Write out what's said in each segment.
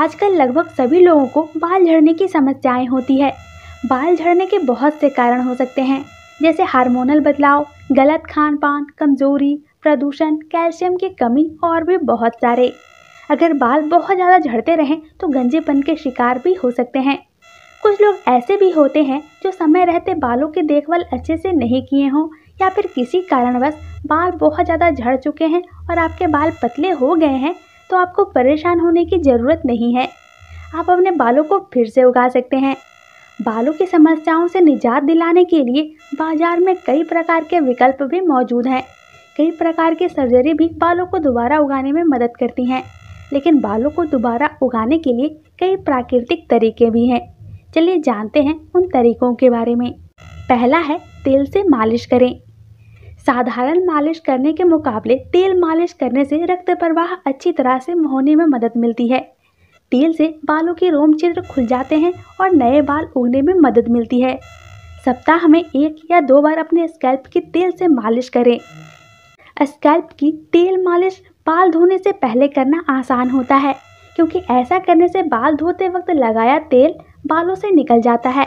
आजकल लगभग सभी लोगों को बाल झड़ने की समस्याएं होती है बाल झड़ने के बहुत से कारण हो सकते हैं जैसे हार्मोनल बदलाव गलत खान पान कमजोरी प्रदूषण कैल्शियम की कमी और भी बहुत सारे अगर बाल बहुत ज़्यादा झड़ते रहें तो गंजेपन के शिकार भी हो सकते हैं कुछ लोग ऐसे भी होते हैं जो समय रहते बालों की देखभाल अच्छे से नहीं किए हों या फिर किसी कारणवश बाल बहुत ज़्यादा झड़ चुके हैं और आपके बाल पतले हो गए हैं तो आपको परेशान होने की ज़रूरत नहीं है आप अपने बालों को फिर से उगा सकते हैं बालों की समस्याओं से निजात दिलाने के लिए बाज़ार में कई प्रकार के विकल्प भी मौजूद हैं कई प्रकार की सर्जरी भी बालों को दोबारा उगाने में मदद करती हैं लेकिन बालों को दोबारा उगाने के लिए कई प्राकृतिक तरीके भी हैं चलिए जानते हैं उन तरीकों के बारे में पहला है तेल से मालिश करें साधारण मालिश करने के मुकाबले तेल मालिश करने से रक्त प्रवाह अच्छी तरह से होने में मदद मिलती है तेल से बालों के रोम चित्र खुल जाते हैं और नए बाल उगने में मदद मिलती है सप्ताह में एक या दो बार अपने स्कैल्प की तेल से मालिश करें स्कैल्प की तेल मालिश बाल धोने से पहले करना आसान होता है क्योंकि ऐसा करने से बाल धोते वक्त लगाया तेल बालों से निकल जाता है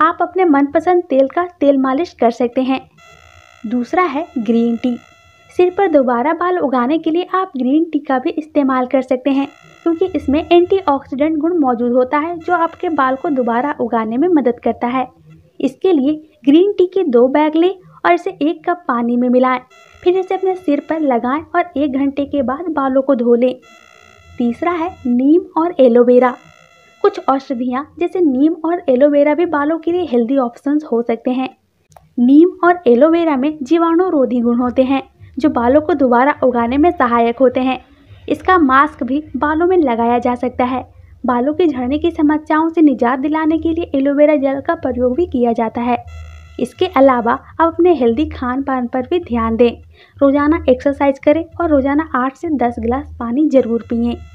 आप अपने मनपसंद तेल का तेल मालिश कर सकते हैं दूसरा है ग्रीन टी सिर पर दोबारा बाल उगाने के लिए आप ग्रीन टी का भी इस्तेमाल कर सकते हैं क्योंकि इसमें एंटीऑक्सीडेंट गुण मौजूद होता है जो आपके बाल को दोबारा उगाने में मदद करता है इसके लिए ग्रीन टी के दो बैग लें और इसे एक कप पानी में मिलाएं फिर इसे अपने सिर पर लगाएं और एक घंटे के बाद बालों को धो लें तीसरा है नीम और एलोवेरा कुछ औषधियाँ जैसे नीम और एलोवेरा भी बालों के लिए हेल्दी ऑप्शन हो सकते हैं नीम और एलोवेरा में जीवाणु रोधी गुण होते हैं जो बालों को दोबारा उगाने में सहायक होते हैं इसका मास्क भी बालों में लगाया जा सकता है बालों के झड़ने की समस्याओं से निजात दिलाने के लिए एलोवेरा जल का प्रयोग भी किया जाता है इसके अलावा आप अपने हेल्दी खान पान पर भी ध्यान दें रोज़ाना एक्सरसाइज करें और रोज़ाना आठ से दस गिलास पानी ज़रूर पिएं